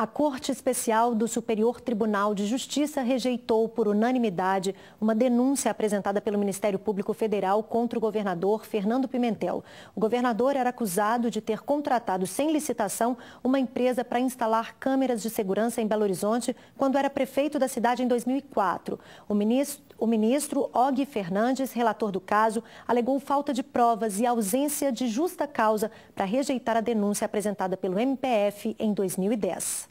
A Corte Especial do Superior Tribunal de Justiça rejeitou por unanimidade uma denúncia apresentada pelo Ministério Público Federal contra o governador Fernando Pimentel. O governador era acusado de ter contratado sem licitação uma empresa para instalar câmeras de segurança em Belo Horizonte quando era prefeito da cidade em 2004. O ministro, o ministro Og Fernandes, relator do caso, alegou falta de provas e ausência de justa causa para rejeitar a denúncia apresentada pelo MPF em 2010.